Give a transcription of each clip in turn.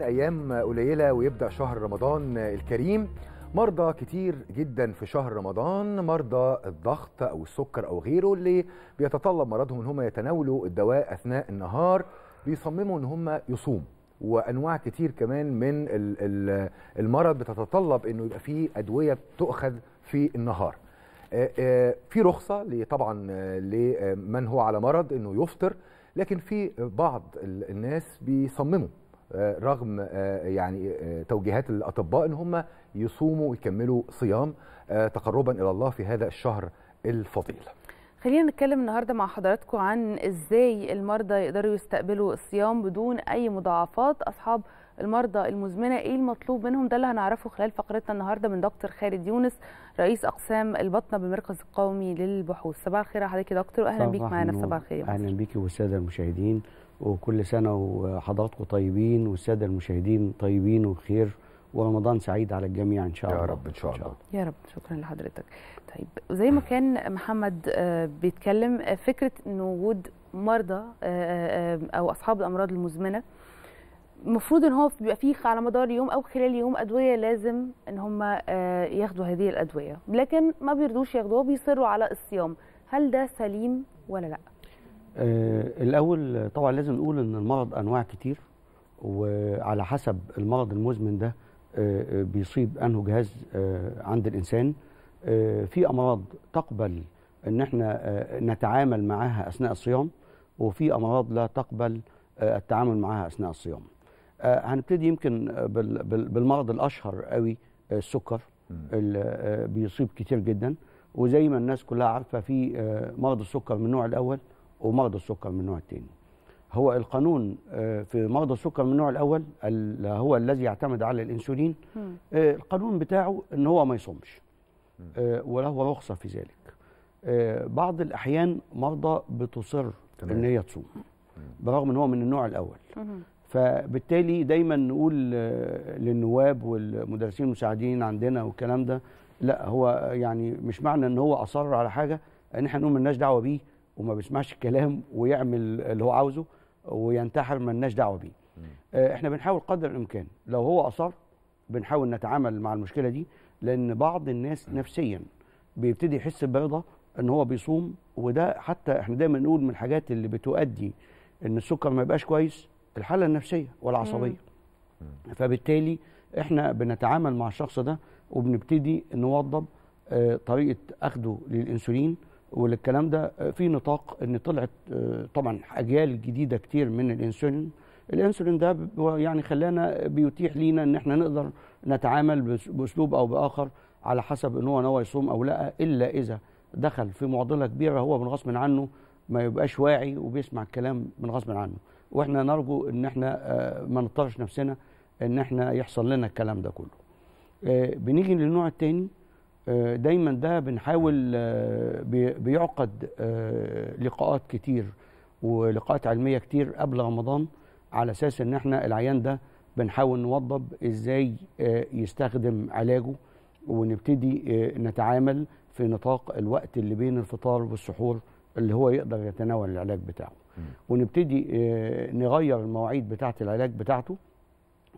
أيام قليلة ويبدأ شهر رمضان الكريم مرضى كتير جدا في شهر رمضان مرضى الضغط أو السكر أو غيره اللي بيتطلب مرضهم إن هم يتناولوا الدواء أثناء النهار بيصمموا إن هم يصوم وأنواع كتير كمان من المرض بتتطلب إنه يبقى فيه أدوية تؤخذ في النهار آه، آه، في رخصة طبعا آه، لمن هو على مرض إنه يفطر لكن في بعض الناس بيصمموا آه، رغم آه، يعني آه، توجيهات الاطباء ان هم يصوموا ويكملوا صيام تقربا الى الله في هذا الشهر الفضيل. خلينا نتكلم النهارده مع حضراتكم عن ازاي المرضى يقدروا يستقبلوا الصيام بدون اي مضاعفات اصحاب المرضى المزمنه ايه المطلوب منهم ده اللي هنعرفه خلال فقرتنا النهارده من دكتور خالد يونس رئيس اقسام البطنه بالمركز القومي للبحوث صباح الخير حضرتك يا دكتور واهلا بيك معانا صباح الخير اهلا بيك والساده المشاهدين وكل سنة وحضراتكم طيبين والسادة المشاهدين طيبين وبخير ورمضان سعيد على الجميع ان شاء الله يا رب ان شاء الله يا رب شكرا لحضرتك طيب زي ما كان محمد آه، بيتكلم آه، فكره ان وجود مرضى آه، او اصحاب الامراض المزمنه المفروض ان هو بيبقى فيه على مدار يوم او خلال يوم ادويه لازم ان هم ياخدوا هذه الادويه لكن ما بيرضوش ياخدوها بيصروا على الصيام هل ده سليم ولا لا آه، الاول طبعا لازم نقول ان المرض انواع كتير وعلى حسب المرض المزمن ده آه، آه، بيصيب انه جهاز عند الانسان في امراض تقبل ان احنا نتعامل معاها اثناء الصيام وفي امراض لا تقبل التعامل معاها اثناء الصيام هنبتدي يمكن بالمرض الاشهر قوي السكر اللي بيصيب كتير جدا وزي ما الناس كلها عارفه في مرض السكر من النوع الاول ومرضى السكر من النوع الثاني هو القانون آه، في مرضى السكر من النوع الاول هو الذي يعتمد على الانسولين آه، القانون بتاعه ان هو ما يصومش آه، وله رخصه في ذلك بعض الاحيان مرضى بتصر ان هي تصوم برغم ان هو من النوع الاول فبالتالي دايما نقول للنواب والمدرسين المساعدين عندنا والكلام ده لا هو يعني مش معنى ان هو اصر على حاجه ان احنا نقول ملناش دعوه بيه وما بيسمعش الكلام ويعمل اللي هو عاوزه وينتحر لناش دعوه بيه آه، احنا بنحاول قدر الامكان لو هو اصر بنحاول نتعامل مع المشكله دي لان بعض الناس نفسيا بيبتدي يحس برضا ان هو بيصوم وده حتى احنا دايما نقول من الحاجات اللي بتؤدي ان السكر ما يبقاش كويس الحاله النفسيه والعصبيه فبالتالي احنا بنتعامل مع الشخص ده وبنبتدي نوضب آه، طريقه اخده للانسولين وللكلام ده في نطاق ان طلعت آه، طبعا اجيال جديده كتير من الانسولين الانسولين ده يعني خلانا بيتيح لينا ان احنا نقدر نتعامل باسلوب او باخر على حسب ان هو نوى يصوم او لا الا اذا دخل في معضله كبيره هو من غصب عنه ما يبقاش واعي وبيسمع الكلام من غصب عنه واحنا نرجو ان احنا آه، ما نضطرش نفسنا ان احنا يحصل لنا الكلام ده كله آه، بنيجي للنوع الثاني آه، دايما ده بنحاول آه، بيعقد آه، لقاءات كتير ولقاءات علميه كتير قبل رمضان على اساس ان احنا العيان ده بنحاول نوضب ازاي يستخدم علاجه ونبتدي نتعامل في نطاق الوقت اللي بين الفطار والسحور اللي هو يقدر يتناول العلاج بتاعه ونبتدي نغير المواعيد بتاعه العلاج بتاعته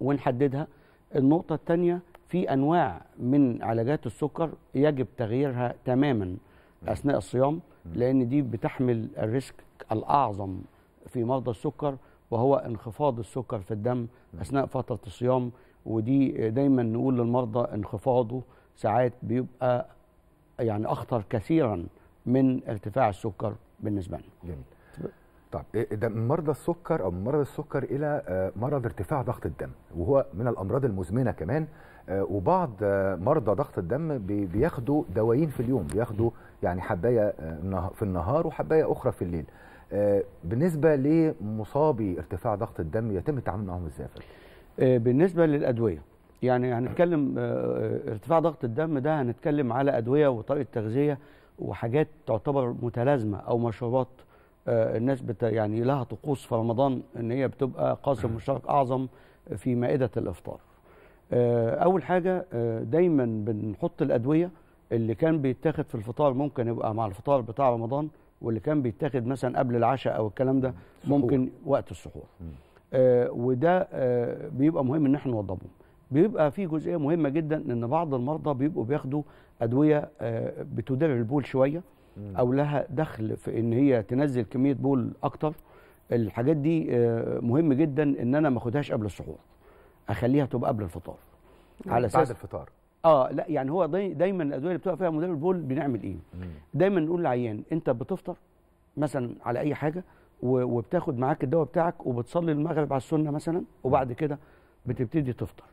ونحددها النقطه الثانيه في انواع من علاجات السكر يجب تغييرها تماما اثناء الصيام لان دي بتحمل الريسك الاعظم في مرضى السكر وهو انخفاض السكر في الدم اثناء فتره الصيام ودي دايما نقول للمرضى انخفاضه ساعات بيبقى يعني اخطر كثيرا من ارتفاع السكر بالنسبه لنا. طب ده إيه، من مرضى السكر او من مرض السكر الى آه، مرض ارتفاع ضغط الدم وهو من الامراض المزمنه كمان آه، وبعض آه، مرضى ضغط الدم بياخدوا دوايين في اليوم بياخدوا يعني حبايه آه، في النهار وحبايه اخرى في الليل بالنسبه لمصابي ارتفاع ضغط الدم يتم التعامل معهم ازاي بالنسبه للادويه يعني هنتكلم ارتفاع ضغط الدم ده هنتكلم على ادويه وطريقه تغذيه وحاجات تعتبر متلازمه او مشروبات الناس بت يعني لها طقوس في رمضان ان هي بتبقى قاسم مشترك اعظم في مائده الافطار آه، اول حاجه آه، دايما بنحط الادويه اللي كان بيتاخد في الفطار ممكن يبقى مع الفطار بتاع رمضان واللي كان بيتاخد مثلا قبل العشاء او الكلام ده ممكن سحور. وقت السحور آه وده آه بيبقى مهم ان احنا نوضبهم بيبقى في جزئيه مهمه جدا ان بعض المرضى بيبقوا بياخدوا ادويه آه البول شويه مم. او لها دخل في ان هي تنزل كميه بول اكتر الحاجات دي آه مهم جدا ان انا ما اخدهاش قبل السحور اخليها تبقى قبل الفطار نعم. على اساس بعد الفطار اه لا يعني هو داي دايما الادويه اللي بتبقى فيها مدير البول بنعمل ايه؟ مم. دايما نقول للعيان انت بتفطر مثلا على اي حاجه وبتاخد معاك الدواء بتاعك وبتصلي المغرب على السنه مثلا وبعد كده بتبتدي تفطر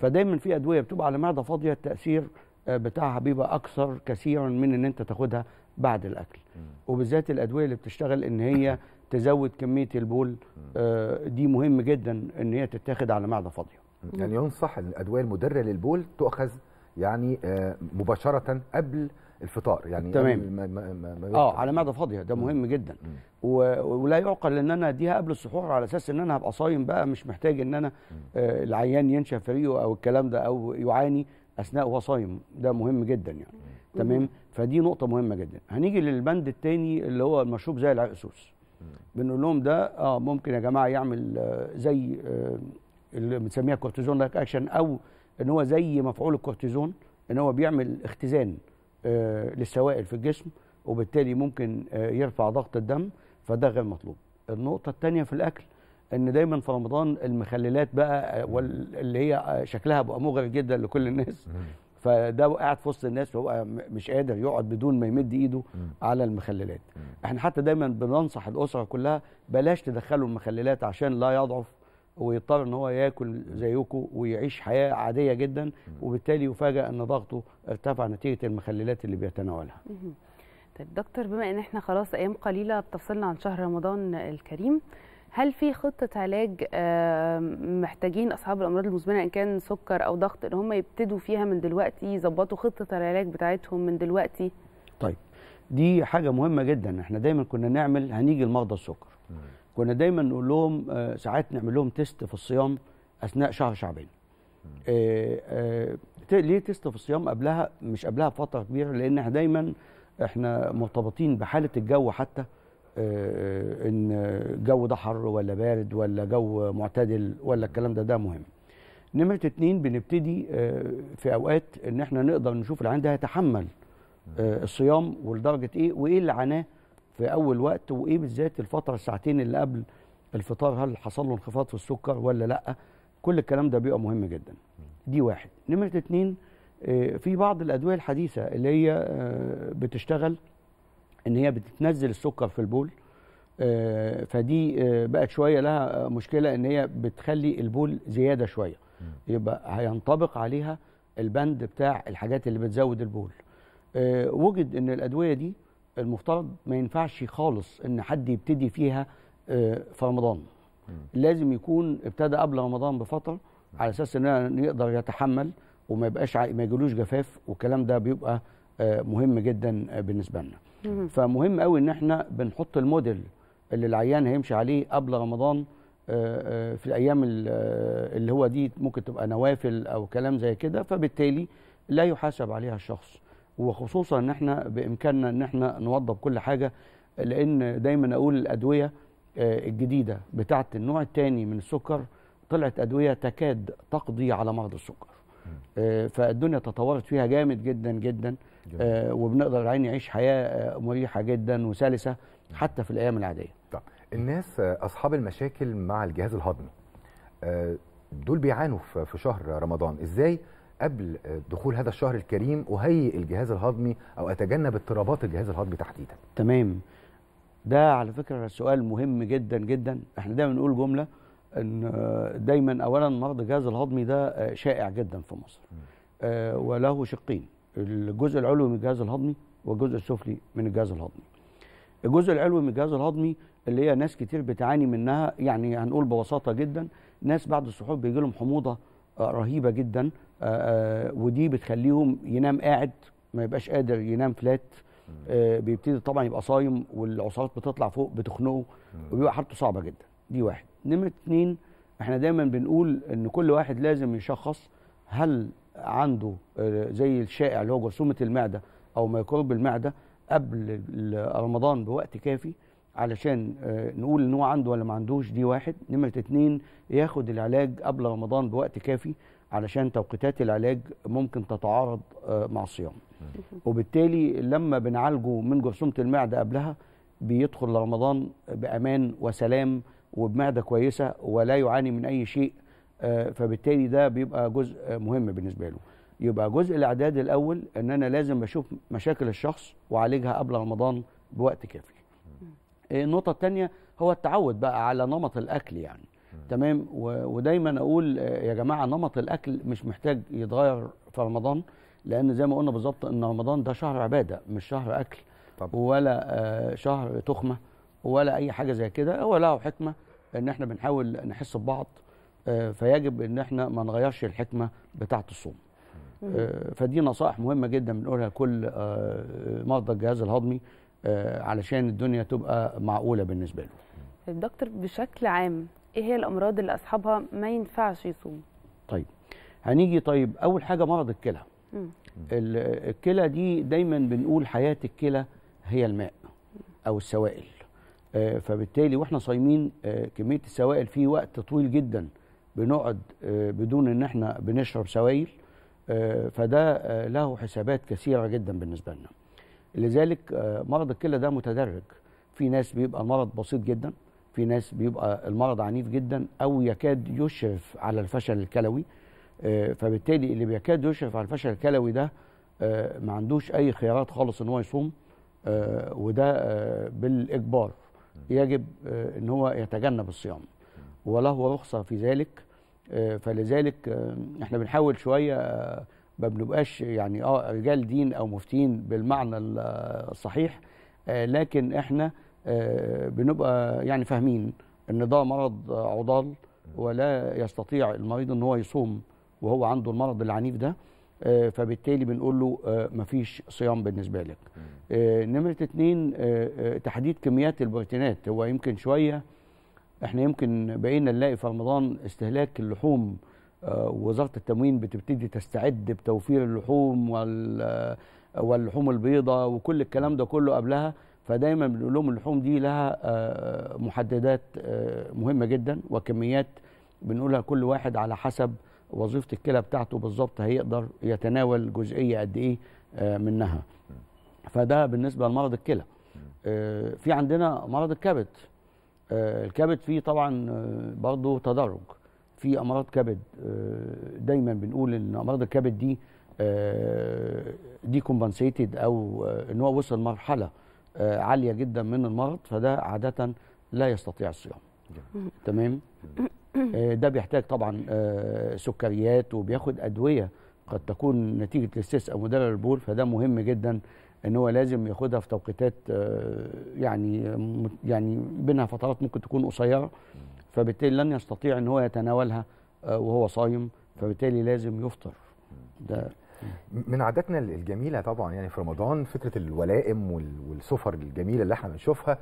فدايما في ادويه بتبقى على معده فاضيه التاثير آه، بتاعها بيبقى اكثر كثيرا من ان انت تاخدها بعد الاكل وبالذات الادويه اللي بتشتغل ان هي تزود كميه البول آه، دي مهم جدا ان هي تتاخد على معده فاضيه يعني ينصح الادويه المدره للبول تؤخذ يعني آه، مباشره قبل الفطار يعني تمام ما ما ما اه على معده فاضيه ده مهم جدا ولا يعقل ان انا اديها قبل السحور على اساس ان انا هبقى صايم بقى مش محتاج ان انا آه العيان ينشف ريقه او الكلام ده او يعاني اثناء وهو صايم ده مهم جدا يعني تمام فدي نقطه مهمه جدا هنيجي للبند الثاني اللي هو المشروب زي العرقسوس بنقول لهم ده اه ممكن يا جماعه يعمل آه زي آه اللي بنسميها كورتيزون لايك اكشن او ان هو زي مفعول الكورتيزون ان هو بيعمل اختزان آه، للسوائل في الجسم وبالتالي ممكن آه، يرفع ضغط الدم فده غير مطلوب النقطه الثانيه في الاكل ان دايما في رمضان المخللات بقى آه، واللي هي شكلها بقى مغري جدا لكل الناس فده قاعد في وسط الناس وهو مش قادر يقعد بدون ما يمد ايده م. على المخللات م. احنا حتى دايما بننصح الاسره كلها بلاش تدخلوا المخللات عشان لا يضعف ويضطر ان هو ياكل زيكم ويعيش حياه عاديه جدا وبالتالي يفاجئ ان ضغطه ارتفع نتيجه المخللات اللي بيتناولها. طيب دكتور بما ان احنا خلاص ايام قليله اتصلنا عن شهر رمضان الكريم هل في خطه علاج آه، محتاجين اصحاب الامراض المزمنه ان كان سكر او ضغط ان هم يبتدوا فيها من دلوقتي يظبطوا خطه العلاج بتاعتهم من دلوقتي؟ طيب دي حاجه مهمه جدا احنا دايما كنا نعمل هنيجي لمرضى السكر. كنا دايما نقول لهم آه، ساعات نعمل لهم تيست في الصيام اثناء شهر شعبان آه، آه، ليه تيست في الصيام قبلها مش قبلها بفتره كبيره لان احنا دايما احنا مرتبطين بحاله الجو حتى ان الجو ده حر ولا بارد ولا جو معتدل ولا الكلام ده ده مهم نمرة اتنين بنبتدي في أوقات إن إحنا نقدر نشوف اللي ده هيتحمل الصيام ولدرجة إيه وإيه اللي عاناه في اول وقت وايه بالذات الفتره الساعتين اللي قبل الفطار هل حصل له انخفاض في السكر ولا لا كل الكلام ده بيبقى مهم جدا دي واحد نمره اتنين آه، في بعض الادويه الحديثه اللي هي آه، بتشتغل ان هي بتنزل السكر في البول آه، فدي بقت شويه لها مشكله ان هي بتخلي البول زياده شويه يبقى هينطبق عليها البند بتاع الحاجات اللي بتزود البول وجد ان الادويه دي المفترض ما ينفعش خالص ان حد يبتدي فيها آه، في رمضان لازم يكون ابتدى قبل رمضان بفتره على اساس ان يقدر يتحمل وما يبقاش ما يجيلوش جفاف والكلام ده بيبقى آه، مهم جدا آه، بالنسبه لنا فمهم قوي ان احنا بنحط الموديل اللي العيان هيمشي عليه قبل رمضان في الايام اللي هو دي ممكن تبقى نوافل او كلام زي كده فبالتالي لا يحاسب عليها الشخص وخصوصا ان احنا بامكاننا ان احنا نوضب كل حاجه لان دايما اقول الادويه آه، الجديده بتاعه النوع الثاني من السكر طلعت ادويه تكاد تقضي على مرض السكر آه، فالدنيا تطورت فيها جامد جدا جدا آه، وبنقدر العين يعيش حياه مريحه جدا وسلسه حتى في الايام العاديه طب الناس اصحاب المشاكل مع الجهاز الهضمي دول بيعانوا في شهر رمضان ازاي قبل دخول هذا الشهر الكريم اهيئ الجهاز الهضمي او اتجنب اضطرابات الجهاز الهضمي تحديدا تمام ده على فكره سؤال مهم جدا جدا احنا دايما نقول جمله ان آه، دايما اولا مرض الجهاز الهضمي ده آه، شائع جدا في مصر أه وله شقين الجزء العلوي من الجهاز الهضمي والجزء السفلي من الجهاز الهضمي الجزء العلوي من الجهاز الهضمي اللي هي ناس كتير بتعاني منها يعني هنقول ببساطه جدا ناس بعد السحور بيجي لهم حموضه آه، رهيبه جدا آه، آه، ودي بتخليهم ينام قاعد ما يبقاش قادر ينام فلات بيبتدي طبعا يبقى صايم والعصارات بتطلع فوق بتخنقه وبيبقى حالته صعبه جدا دي واحد نمره اتنين احنا دايما بنقول ان كل واحد لازم يشخص هل عنده زي الشائع اللي هو جرثومه المعده او ميكروب المعده قبل رمضان بوقت كافي علشان آه، نقول ان هو عنده ولا ما عندوش دي واحد نمره اتنين ياخد العلاج قبل رمضان بوقت كافي علشان توقيتات العلاج ممكن تتعارض آه، مع الصيام وبالتالي لما بنعالجه من جرثومه المعده قبلها بيدخل لرمضان بامان وسلام وبمعده كويسه ولا يعاني من اي شيء آه، فبالتالي ده بيبقى جزء مهم بالنسبه له يبقى جزء الاعداد الاول ان انا لازم اشوف مشاكل الشخص واعالجها قبل رمضان بوقت كافي إيه، النقطه الثانيه هو التعود بقى على نمط الاكل يعني تمام ودايما اقول آه، يا جماعه نمط الاكل مش محتاج يتغير في رمضان لان زي ما قلنا بالظبط ان رمضان ده شهر عباده مش شهر اكل طب. ولا آه، شهر تخمه ولا اي حاجه زي كده هو له حكمه ان احنا بنحاول نحس ببعض آه، فيجب ان احنا ما نغيرش الحكمه بتاعه الصوم فدي نصائح مهمه جدا بنقولها لكل مرضى الجهاز الهضمي آه، علشان الدنيا تبقى معقوله بالنسبه له دكتور بشكل عام ايه هي الامراض اللي اصحابها ما ينفعش يصوم طيب هنيجي طيب اول حاجه مرض الكلى الكلى دي دايما بنقول حياه الكلى هي الماء او السوائل آه، فبالتالي واحنا صايمين آه، كميه السوائل في وقت طويل جدا بنقعد بدون ان احنا بنشرب سوائل فده له حسابات كثيره جدا بالنسبه لنا لذلك آه، مرض الكلى ده متدرج في ناس بيبقى مرض بسيط جدا في ناس بيبقى المرض عنيف جدا او يكاد يشرف على الفشل الكلوي آه، فبالتالي اللي بيكاد يشرف على الفشل الكلوي ده آه، ما عندوش اي خيارات خالص ان هو يصوم وده بالاجبار يجب ان هو يتجنب الصيام وله رخصه في ذلك فلذلك احنا بنحاول شويه ما بنبقاش يعني اه رجال دين او مفتين بالمعنى الصحيح آه لكن احنا آه بنبقى يعني فاهمين ان ده مرض عضال ولا يستطيع المريض ان هو يصوم وهو عنده المرض العنيف ده آه، فبالتالي بنقول له آه، مفيش صيام بالنسبه لك. آه، نمره اثنين تحديد كميات البروتينات هو يمكن شويه احنا يمكن بقينا نلاقي في رمضان استهلاك اللحوم آه، وزاره التموين بتبتدي تستعد بتوفير اللحوم آه، واللحوم البيضاء وكل الكلام ده كله قبلها فدايما بنقول لهم اللحوم دي لها آه، محددات مهمه جدا وكميات بنقولها كل واحد على حسب وظيفه الكلى بتاعته بالظبط هيقدر يتناول جزئيه قد ايه منها فده بالنسبه لمرض الكلى في عندنا مرض الكبد الكبد فيه طبعا برضه تدرج في امراض كبد آه، دايما بنقول ان امراض الكبد دي دي آه، كومبنسيتد او آه، ان هو وصل مرحله عاليه جدا من المرض فده عاده لا يستطيع الصيام تمام ده بيحتاج طبعا سكريات وبياخد ادويه قد تكون نتيجه الاستيس او مدلل البول فده مهم جدا ان هو لازم ياخدها في توقيتات يعني يعني بينها فترات ممكن تكون قصيره فبالتالي لن يستطيع ان هو يتناولها آه، وهو صايم فبالتالي لازم يفطر ده من عاداتنا الجميله طبعا يعني في رمضان فكره الولائم والسفر الجميله اللي احنا بنشوفها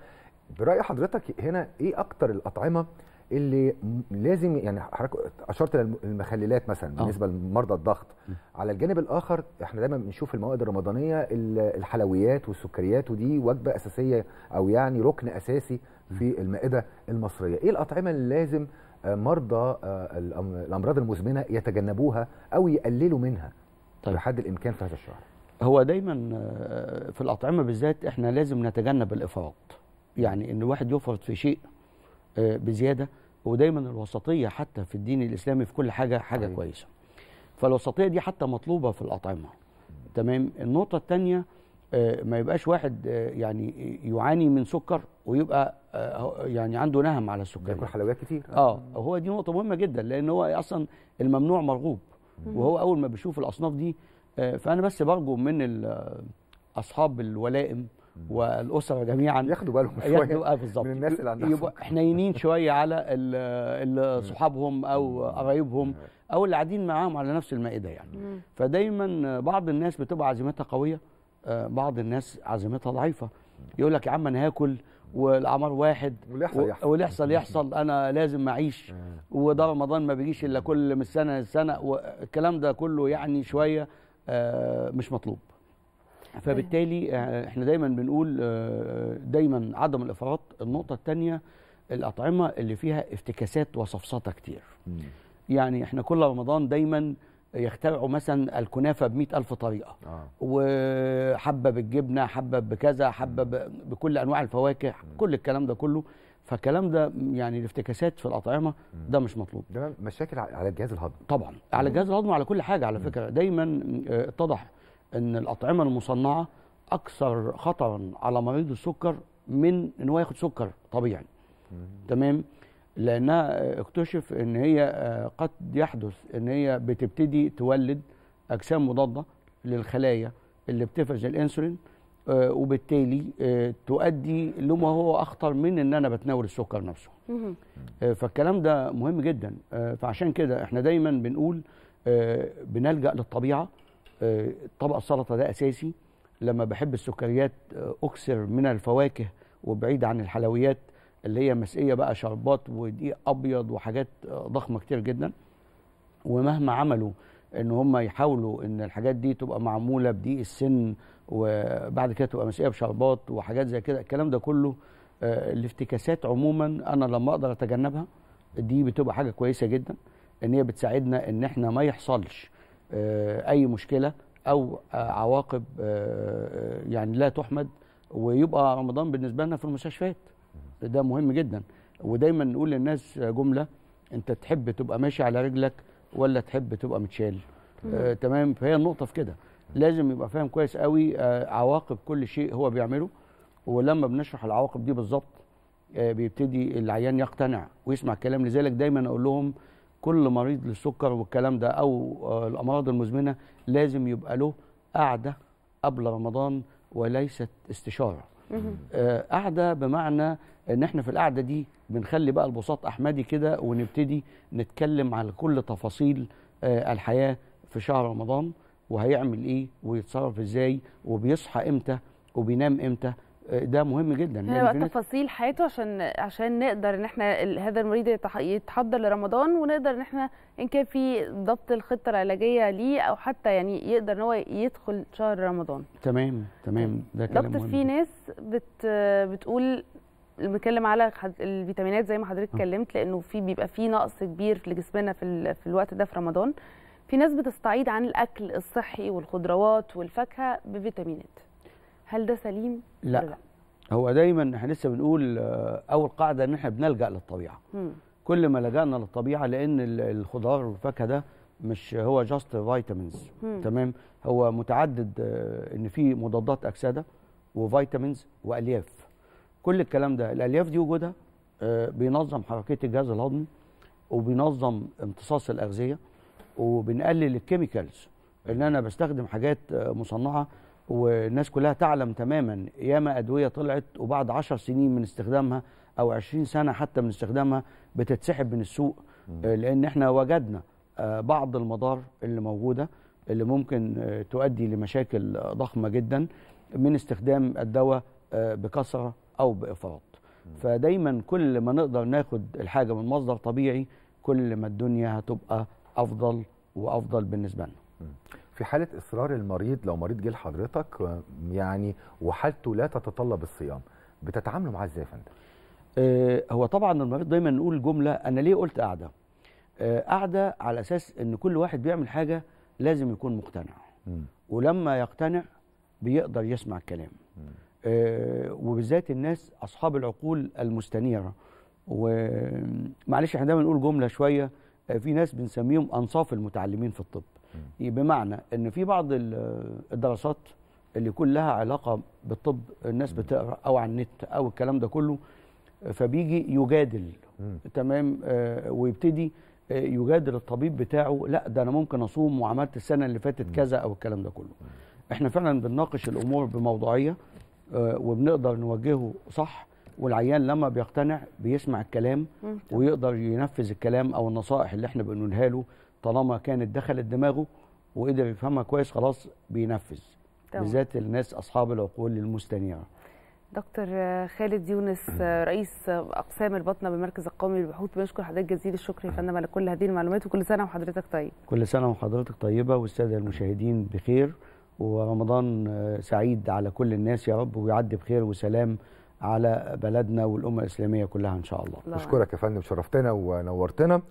براي حضرتك هنا ايه اكتر الاطعمه اللي لازم يعني حضرتك اشرت للمخللات مثلا آه. بالنسبه لمرضى الضغط على الجانب الاخر احنا دايما بنشوف المواد الرمضانيه الحلويات والسكريات ودي وجبه اساسيه او يعني ركن اساسي في المائده المصريه ايه الاطعمه اللي لازم مرضى آه، الامراض المزمنه يتجنبوها او يقللوا منها طيب. بحد الامكان في هذا الشهر هو دايما آه، في الاطعمه بالذات احنا لازم نتجنب الافراط يعني ان الواحد يفرط في شيء بزياده ودايما الوسطيه حتى في الدين الاسلامي في كل حاجه حاجه أيوة. كويسه فالوسطيه دي حتى مطلوبه في الاطعمه تمام النقطه الثانيه آه، ما يبقاش واحد آه، يعني يعاني من سكر ويبقى آه، يعني عنده نهم على السكر بياكل حلويات كتير اه هو دي نقطه مهمه جدا لان هو اصلا الممنوع مرغوب وهو اول ما بيشوف الاصناف دي فانا بس برجو من اصحاب الولائم والاسره جميعا ياخدوا بالهم شويه آه، بالظبط من الناس اللي عندها يبقى حنينين شويه على صحابهم او قرايبهم او اللي قاعدين معاهم على نفس المائده يعني فدايما بعض الناس بتبقى عزيمتها قويه آه، بعض الناس عزيمتها ضعيفه يقول لك يا عم انا هاكل والاعمار واحد واللي يحصل يحصل واللي يحصل يحصل انا لازم اعيش وده رمضان ما بيجيش الا كل من السنه للسنه والكلام ده كله يعني شويه آه، مش مطلوب فبالتالي آه، احنا دايما بنقول آه، دايما عدم الافراط النقطه الثانيه الاطعمه اللي فيها افتكاسات وصفصاته كتير يعني احنا كل رمضان دايما يخترعوا مثلا الكنافه ب ألف طريقه آه. وحبه بالجبنه حبه بكذا حبه بكل انواع الفواكه مم. كل الكلام ده كله فالكلام ده يعني الافتكاسات في الاطعمه ده مش مطلوب ده مشاكل على الجهاز الهضمي طبعا على الجهاز الهضمي وعلى كل حاجه على فكره دايما آه، اتضح ان الاطعمه المصنعه اكثر خطرا على مريض السكر من ان هو ياخد سكر طبيعي تمام لانها اكتشف ان هي آه، قد يحدث ان هي بتبتدي تولد اجسام مضاده للخلايا اللي بتفرز الانسولين آه، وبالتالي آه، تؤدي لما هو اخطر من ان انا بتناول السكر نفسه فالكلام ده مهم جدا فعشان كده احنا دايما بنقول بنلجا للطبيعه طبق السلطه ده اساسي لما بحب السكريات آه، اكثر من الفواكه وبعيد عن الحلويات اللي هي مسقيه بقى شربات ودقيق ابيض وحاجات آه، ضخمه كتير جدا ومهما عملوا ان هم يحاولوا ان الحاجات دي تبقى معموله بدقيق السن وبعد كده تبقى مسقيه بشربات وحاجات زي كده الكلام ده كله آه، الافتكاسات عموما انا لما اقدر اتجنبها دي بتبقى حاجه كويسه جدا ان هي بتساعدنا ان احنا ما يحصلش آه، اي مشكله او آه، عواقب آه، يعني لا تحمد ويبقى رمضان بالنسبه لنا في المستشفيات ده مهم جدا ودايما نقول للناس جمله انت تحب تبقى ماشي على رجلك ولا تحب تبقى متشال آه تمام فهي النقطه في كده لازم يبقى فاهم كويس قوي آه عواقب كل شيء هو بيعمله ولما بنشرح العواقب دي بالظبط آه بيبتدي العيان يقتنع ويسمع الكلام لذلك دايما اقول لهم كل مريض للسكر والكلام ده او آه، الامراض المزمنه لازم يبقى له قعده قبل رمضان وليست استشاره آه، قعده بمعنى ان احنا في القعده دي بنخلي بقى البساط احمدي كده ونبتدي نتكلم على كل تفاصيل آه، الحياه في شهر رمضان وهيعمل ايه ويتصرف ازاي وبيصحى امتى وبينام امتى ده مهم جدا يعني تفاصيل حياته عشان عشان نقدر ان احنا هذا المريض يتحضر لرمضان ونقدر ان احنا ان كان في ضبط الخطه العلاجيه ليه او حتى يعني يقدر ان هو يدخل شهر رمضان تمام تمام ده كلام ضبط في ناس بت بتقول بنتكلم على الفيتامينات زي ما حضرتك آه. اتكلمت لانه في بيبقى في نقص كبير في جسمنا في, في الوقت ده في رمضان في ناس بتستعيد عن الاكل الصحي والخضروات والفاكهه بفيتامينات هل ده سليم لا, هو دايما احنا لسه بنقول آه، اول قاعده ان احنا بنلجا للطبيعه مم. كل ما لجانا للطبيعه لان الخضار والفاكهه ده مش هو جاست فيتامينز تمام هو متعدد آه، ان في مضادات اكسده وفيتامينز والياف كل الكلام ده الالياف دي وجودها آه، بينظم حركيه الجهاز الهضمي وبينظم امتصاص الاغذيه وبنقلل الكيميكالز ان انا بستخدم حاجات مصنعه والناس كلها تعلم تماما ياما ادويه طلعت وبعد 10 سنين من استخدامها او 20 سنه حتى من استخدامها بتتسحب من السوق آه، لان احنا وجدنا آه، بعض المضار اللي موجوده اللي ممكن آه، تؤدي لمشاكل ضخمه جدا من استخدام الدواء بكثره او بافراط فدايما كل ما نقدر ناخد الحاجه من مصدر طبيعي كل ما الدنيا هتبقى افضل وافضل بالنسبه لنا في حاله اصرار المريض لو مريض جه لحضرتك يعني وحالته لا تتطلب الصيام بتتعاملوا معاه ازاي يا فندم؟ آه، هو طبعا المريض دايما نقول جمله انا ليه قلت قاعده؟ آه قاعده قاعده علي اساس ان كل واحد بيعمل حاجه لازم يكون مقتنع م. ولما يقتنع بيقدر يسمع الكلام آه وبالذات الناس اصحاب العقول المستنيره ومعلش احنا دايما نقول جمله شويه آه، في ناس بنسميهم انصاف المتعلمين في الطب بمعنى ان في بعض الدراسات اللي كلها علاقه بالطب الناس بتقرا او على النت او الكلام ده كله فبيجي يجادل تمام آه، ويبتدي آه، يجادل الطبيب بتاعه لا ده انا ممكن اصوم وعملت السنه اللي فاتت كذا او الكلام ده كله احنا فعلا بنناقش الامور بموضوعيه وبنقدر نوجهه صح والعيان لما بيقتنع بيسمع الكلام ويقدر ينفذ الكلام او النصائح اللي احنا بنقولها له طالما كانت دخلت دماغه وقدر يفهمها كويس خلاص بينفذ طبعا. بالذات الناس اصحاب العقول المستنيره دكتور خالد يونس رئيس اقسام البطنه بالمركز القومي للبحوث بنشكر حضرتك جزيل الشكر يا فندم على كل هذه المعلومات وكل سنه وحضرتك طيب كل سنه وحضرتك طيبه والساده المشاهدين بخير ورمضان سعيد على كل الناس يا رب ويعدي بخير وسلام على بلدنا والامه الاسلاميه كلها ان شاء الله اشكرك يا فندم شرفتنا ونورتنا